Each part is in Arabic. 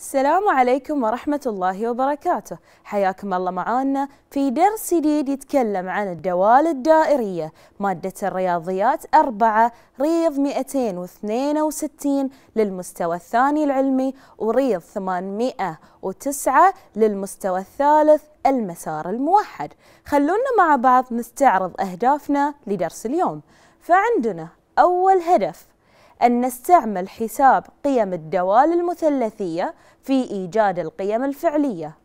السلام عليكم ورحمة الله وبركاته حياكم الله معانا في درس جديد يتكلم عن الدوال الدائرية مادة الرياضيات أربعة ريض 262 للمستوى الثاني العلمي وريض 809 للمستوى الثالث المسار الموحد خلونا مع بعض نستعرض أهدافنا لدرس اليوم فعندنا أول هدف أن نستعمل حساب قيم الدوال المثلثية في إيجاد القيم الفعلية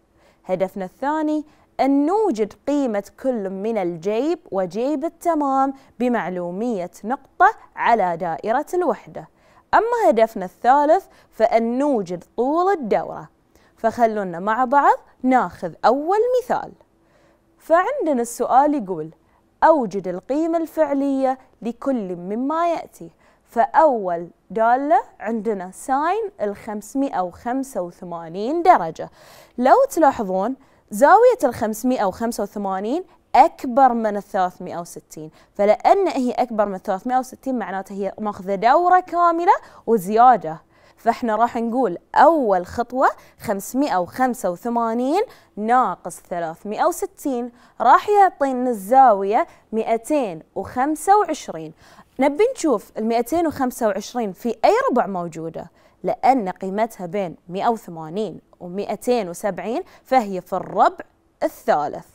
هدفنا الثاني أن نوجد قيمة كل من الجيب وجيب التمام بمعلومية نقطة على دائرة الوحدة أما هدفنا الثالث فأن نوجد طول الدورة فخلونا مع بعض ناخذ أول مثال فعندنا السؤال يقول أوجد القيمة الفعلية لكل مما يأتي فأول دالة عندنا ساين ال 585 درجة لو تلاحظون زاوية ال 585 أكبر من ال 360 فلأن هي أكبر من 360 معناتها هي ماخذة دورة كاملة وزيادة فاحنا راح نقول أول خطوة 585 ناقص 360 راح يعطينا الزاوية 225 نبي نشوف ال 225 في أي ربع موجودة لأن قيمتها بين 180 و 270 فهي في الربع الثالث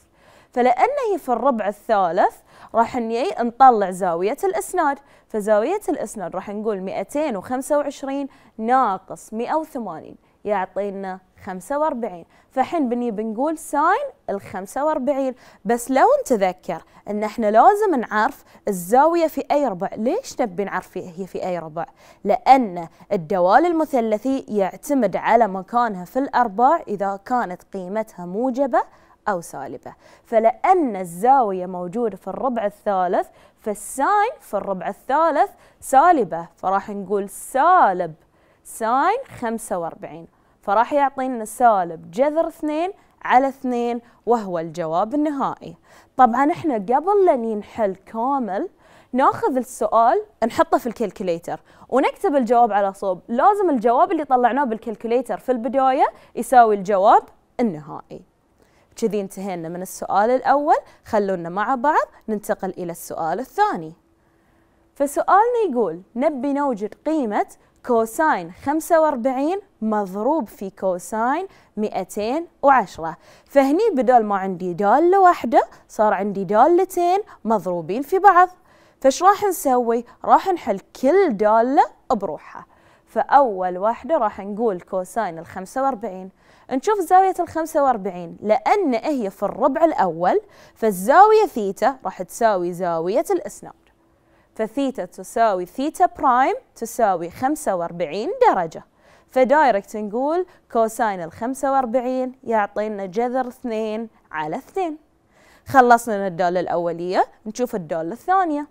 فلأن هي في الربع الثالث راح نطلع زاوية الإسناد فزاوية الإسناد راح نقول 225 ناقص 180 يعطينا 45 فحين بني بنقول ساين ال 45 بس لو نتذكر ان احنا لازم نعرف الزاويه في اي ربع ليش نبي نعرف هي في اي ربع لان الدوال المثلثي يعتمد على مكانها في الارباع اذا كانت قيمتها موجبه أو سالبة فلأن الزاوية موجودة في الربع الثالث فالساين في الربع الثالث سالبة فراح نقول سالب ساين 45 فراح يعطينا سالب جذر 2 على 2 وهو الجواب النهائي طبعا احنا قبل لن ينحل كامل ناخذ السؤال نحطه في الكالكوليتر ونكتب الجواب على صوب لازم الجواب اللي طلعناه بالكالكوليتر في البداية يساوي الجواب النهائي كذي انتهينا من السؤال الأول خلونا مع بعض ننتقل إلى السؤال الثاني فسؤالنا يقول نبي نوجد قيمة كوساين 45 مضروب في كوساين 210 فهني بدل ما عندي دالة واحدة صار عندي دالتين مضروبين في بعض فش راح نسوي؟ راح نحل كل دالة بروحها فأول واحدة راح نقول كوساين ال 45 نشوف زاوية ال 45 لأن هي في الربع الأول فالزاوية ثيتا راح تساوي زاوية الإسناد فثيتا تساوي ثيتا برايم تساوي 45 درجة فدايركت نقول كوساين ال 45 يعطينا جذر 2 على 2 خلصنا الدالة الأولية نشوف الدالة الثانية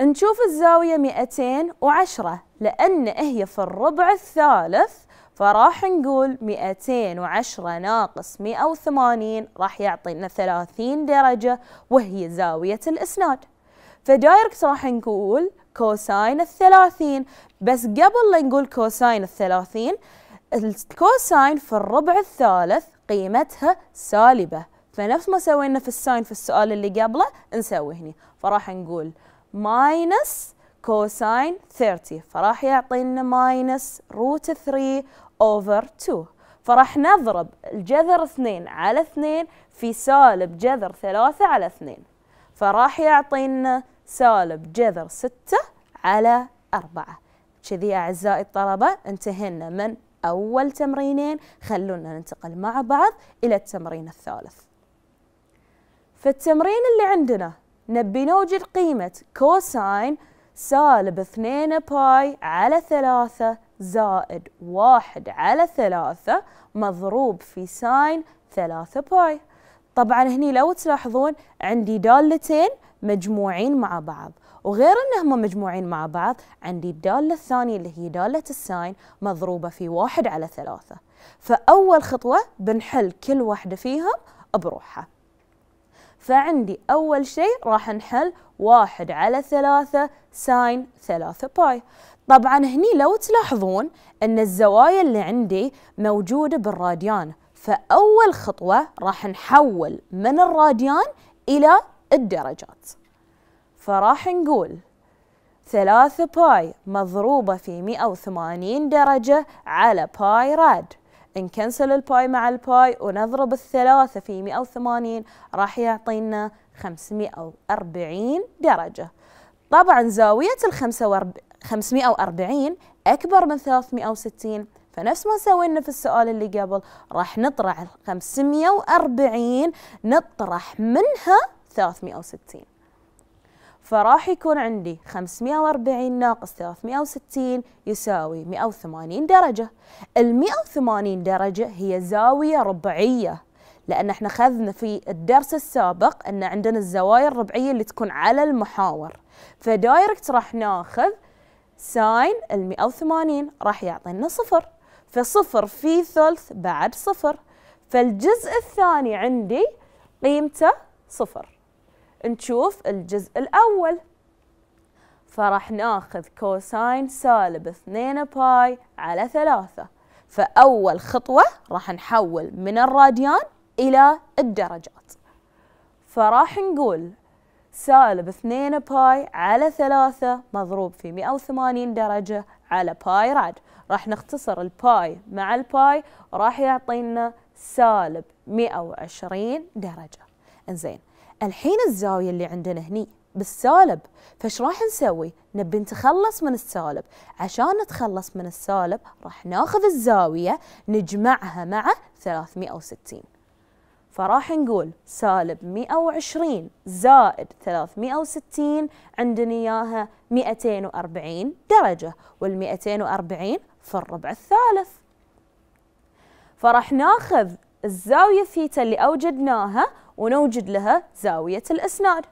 نشوف الزاوية 210 لأن هي في الربع الثالث فراح نقول 210 ناقص 180 راح يعطينا 30 درجة وهي زاوية الإسناد فدايركت راح نقول كوساين الثلاثين بس قبل لا نقول كوساين الثلاثين الكوساين في الربع الثالث قيمتها سالبة فنفس ما سوينا في الساين في السؤال اللي قبله نسوي هني فراح نقول ماينس كوساين 30 فراح يعطينا ماينس روت 3 اوفر 2 فراح نضرب الجذر 2 على 2 في سالب جذر 3 على 2 فراح يعطينا سالب جذر ستة على أربعة كذي أعزائي الطلبة انتهينا من أول تمرينين خلونا ننتقل مع بعض إلى التمرين الثالث في التمرين اللي عندنا نبي نوجد قيمة كوساين سالب اثنين باي على ثلاثة زائد واحد على ثلاثة مضروب في ساين ثلاثة باي طبعا هني لو تلاحظون عندي دالتين مجموعين مع بعض وغير انهم مجموعين مع بعض عندي الدالة الثانية اللي هي دالة الساين مضروبة في واحد على ثلاثة فأول خطوة بنحل كل واحدة فيهم بروحها فعندي أول شيء راح نحل واحد على ثلاثة ساين ثلاثة باي طبعا هني لو تلاحظون أن الزوايا اللي عندي موجودة بالراديان فأول خطوة راح نحول من الراديان إلى الدرجات فراح نقول ثلاثة باي مضروبة في مئة وثمانين درجة على باي راد نكنسل الباي مع الباي ونضرب الثلاثة في مئة وثمانين راح يعطينا وأربعين درجة طبعا زاوية الخمسة خمسمائة وأربعين أكبر من وستين فنفس ما سوينا في السؤال اللي قبل راح نطرح 540 نطرح منها 360 فراح يكون عندي 540 ناقص 360 يساوي 180 درجة ال 180 درجة هي زاوية ربعية لأن احنا خذنا في الدرس السابق أن عندنا الزوايا الربعية اللي تكون على المحاور فدايركت راح ناخذ ساين ال 180 راح يعطينا صفر فصفر في ثلث بعد صفر فالجزء الثاني عندي قيمته صفر نشوف الجزء الأول فراح ناخذ كوساين سالب 2 باي على 3 فأول خطوة راح نحول من الراديان إلى الدرجات فراح نقول سالب 2 باي على 3 مضروب في 180 درجة على باي راد راح نختصر الباي مع الباي راح يعطينا سالب 120 درجة انزين الحين الزاوية اللي عندنا هني بالسالب فش راح نسوي نبي نتخلص من السالب عشان نتخلص من السالب راح ناخذ الزاوية نجمعها مع 360 فراح نقول سالب 120 زائد 360 عندنا إياها 240 درجة وال 240 في الربع الثالث فراح ناخذ الزاوية ثيتا اللي أوجدناها ونوجد لها زاوية الإسناد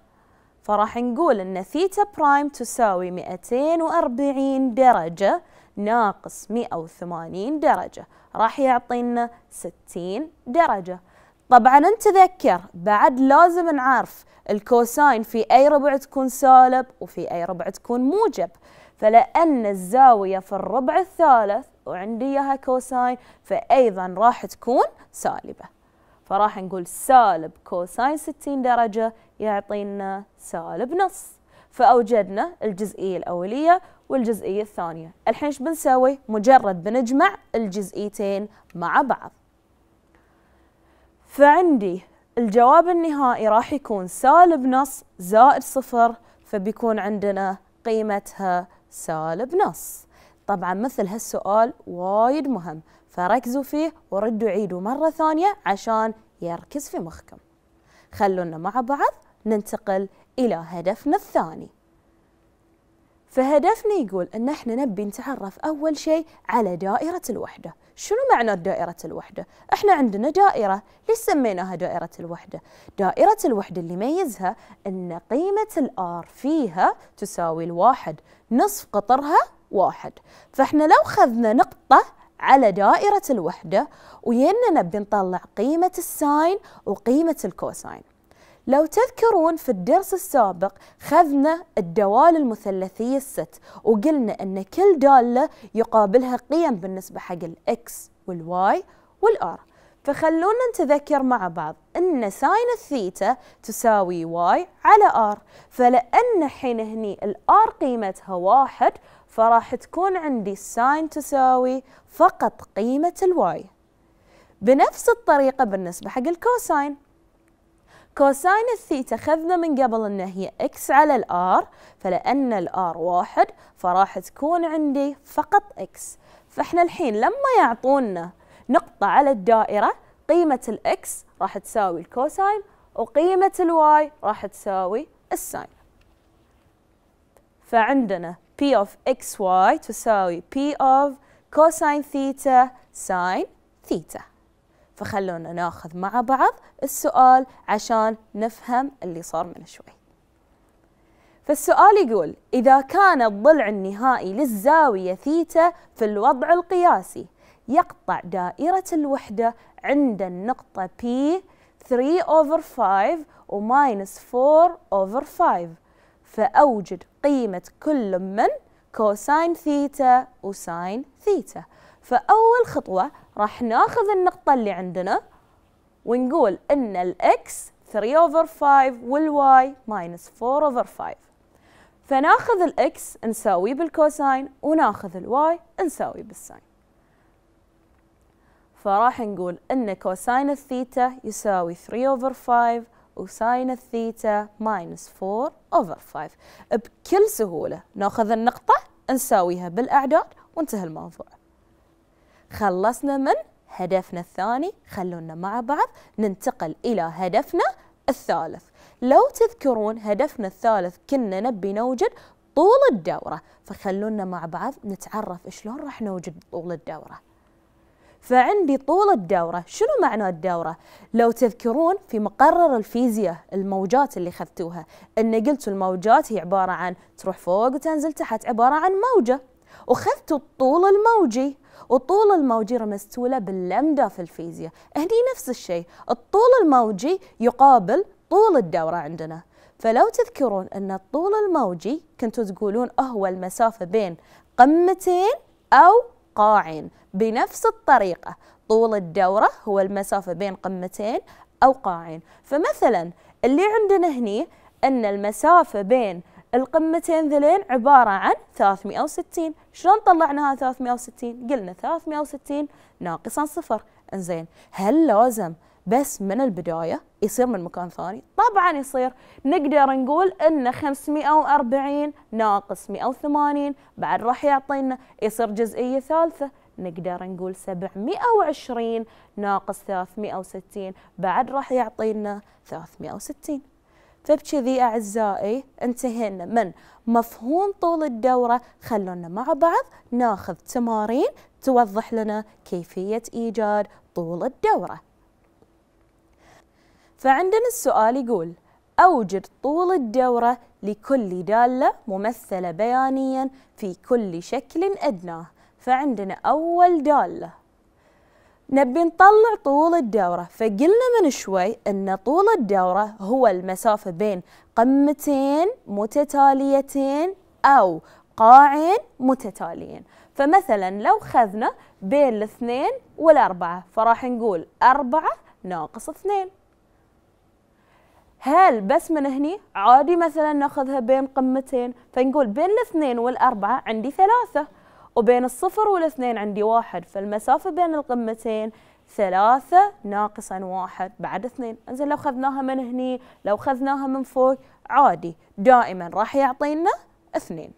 فراح نقول أن ثيتا برايم تساوي 240 درجة ناقص 180 درجة راح يعطينا 60 درجة طبعا نتذكر بعد لازم نعرف الكوساين في أي ربع تكون سالب وفي أي ربع تكون موجب فلأن الزاوية في الربع الثالث وعندي إياها كوساين فأيضا راح تكون سالبة فراح نقول سالب كوساين 60 درجة يعطينا سالب نص فأوجدنا الجزئية الأولية والجزئية الثانية الحين ايش بنسوي؟ مجرد بنجمع الجزئيتين مع بعض فعندي الجواب النهائي راح يكون سالب نص زائد صفر فبيكون عندنا قيمتها سالب نص طبعا مثل هالسؤال وايد مهم فركزوا فيه وردوا عيدوا مرة ثانية عشان يركز في مخكم خلونا مع بعض ننتقل إلى هدفنا الثاني فهدفنا يقول ان احنا نبي نتعرف اول شيء على دائره الوحده، شنو معنى دائره الوحده؟ احنا عندنا دائره، ليش سميناها دائره الوحده؟ دائره الوحده اللي يميزها ان قيمه الار فيها تساوي الواحد، نصف قطرها واحد فإحنا لو خذنا نقطة على دائرة الوحدة وينا نبي نطلع قيمة الساين وقيمة الكوساين لو تذكرون في الدرس السابق خذنا الدوال المثلثية الست وقلنا أن كل دالة يقابلها قيم بالنسبة حق الإكس والواي والآر فخلونا نتذكر مع بعض أن ساين الثيتا تساوي واي على ار فلأن حين هني الار قيمتها واحد فراح تكون عندي الساين تساوي فقط قيمة الواي بنفس الطريقة بالنسبة حق الكوساين كوساين الثيتا خذنا من قبل أن هي إكس على الآر فلأن الآر واحد فراح تكون عندي فقط إكس فإحنا الحين لما يعطونا نقطة على الدائرة قيمة الإكس راح تساوي الكوساين وقيمة الواي راح تساوي الساين فعندنا P of XY تساوي P of كوساين ثيتا ساين ثيتا فخلونا ناخذ مع بعض السؤال عشان نفهم اللي صار من شوي فالسؤال يقول إذا كان الضلع النهائي للزاوية ثيتا في الوضع القياسي يقطع دائرة الوحدة عند النقطة P 3 over 5 و minus 4 over 5 فأوجد قيمة كل من كوساين ثيتا وساين ثيتا فأول خطوة راح ناخذ النقطة اللي عندنا ونقول إن X 3 over 5 Y minus 4 over 5 فناخذ X نساويه بالكوساين وناخذ Y نساويه بالساين فراح نقول ان كوساين الثيتا يساوي 3 اوفر 5 وساين الثيتا ماينس 4 اوفر 5 بكل سهولة ناخذ النقطة نساويها بالاعداد وانتهى الموضوع خلصنا من هدفنا الثاني خلونا مع بعض ننتقل إلى هدفنا الثالث لو تذكرون هدفنا الثالث كنا نبي نوجد طول الدورة فخلونا مع بعض نتعرف شلون راح نوجد طول الدورة فعندي طول الدورة شنو معنى الدورة؟ لو تذكرون في مقرر الفيزياء الموجات اللي خذتوها أن قلتوا الموجات هي عبارة عن تروح فوق وتنزل تحت عبارة عن موجة وخذت الطول الموجي والطول الموجي رمزتوا له باللمدة في الفيزياء هني نفس الشيء الطول الموجي يقابل طول الدورة عندنا فلو تذكرون أن الطول الموجي كنتوا تقولون أهو المسافة بين قمتين أو قاعين بنفس الطريقة طول الدورة هو المسافة بين قمتين أو قاعين فمثلا اللي عندنا هني أن المسافة بين القمتين ذلين عبارة عن 360 شلون طلعناها 360 قلنا 360 ناقصا صفر انزين هل لازم بس من البداية يصير من مكان ثاني طبعا يصير نقدر نقول ان 540 ناقص 180 بعد راح يعطينا يصير جزئية ثالثة نقدر نقول 720 ناقص 360 بعد راح يعطينا 360 فبكذي أعزائي انتهينا من مفهوم طول الدورة خلونا مع بعض ناخذ تمارين توضح لنا كيفية إيجاد طول الدورة فعندنا السؤال يقول أوجد طول الدورة لكل دالة ممثلة بيانيا في كل شكل أدناه فعندنا أول دالة نبي نطلع طول الدورة فقلنا من شوي أن طول الدورة هو المسافة بين قمتين متتاليتين أو قاعين متتاليين فمثلا لو خذنا بين الاثنين والأربعة فراح نقول أربعة ناقص اثنين هل بس من هني عادي مثلا ناخذها بين قمتين فنقول بين الاثنين والأربعة عندي ثلاثة وبين الصفر والاثنين عندي واحد فالمسافة بين القمتين ثلاثة ناقصا واحد بعد اثنين انزين لو خذناها من هني لو خذناها من فوق عادي دائما راح يعطينا اثنين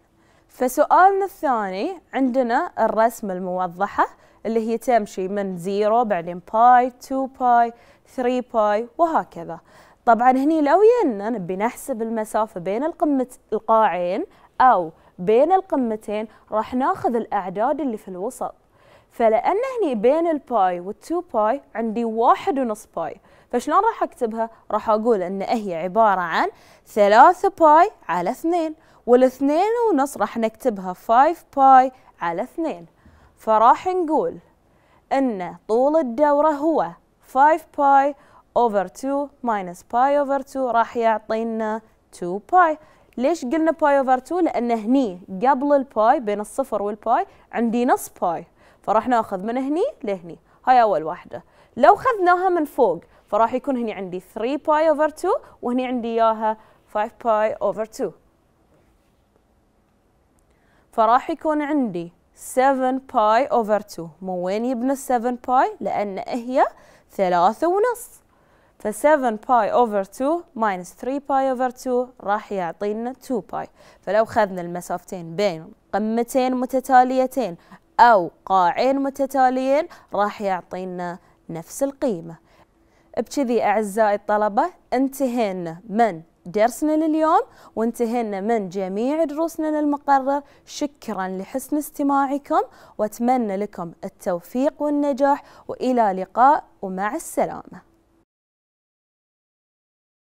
فسؤالنا الثاني عندنا الرسمة الموضحة اللي هي تمشي من زيرو بعدين باي 2 باي 3 باي وهكذا طبعا هني لو ينا نبي نحسب المسافة بين القمة القاعين أو بين القمتين راح ناخذ الأعداد اللي في الوسط فلأن هني بين الباي والتو باي عندي واحد ونص باي فشلون راح أكتبها؟ راح أقول أن هي عبارة عن ثلاثة باي على اثنين والاثنين ونص راح نكتبها 5 باي على اثنين فراح نقول أن طول الدورة هو 5 باي over 2 minus باي over 2 راح يعطينا 2 باي ليش قلنا باي اوفر 2 لان هني قبل الباي بين الصفر والباي عندي نص باي فراح ناخذ من هني لهني هاي اول واحده لو خذناها من فوق فراح يكون هني عندي 3 باي اوفر 2 وهني عندي اياها 5 باي اوفر 2 فراح يكون عندي 7 باي اوفر 2 مو وين يبنى 7 باي لان هي ثلاثة ونص ف 7 باي اوفر 2 ماينس 3 باي اوفر 2 راح يعطينا 2 باي فلو اخذنا المسافتين بين قمتين متتاليتين أو قاعين متتاليين راح يعطينا نفس القيمة بكذي أعزائي الطلبة انتهينا من درسنا لليوم وانتهينا من جميع دروسنا للمقرر شكرا لحسن استماعكم واتمنى لكم التوفيق والنجاح والى لقاء ومع السلامه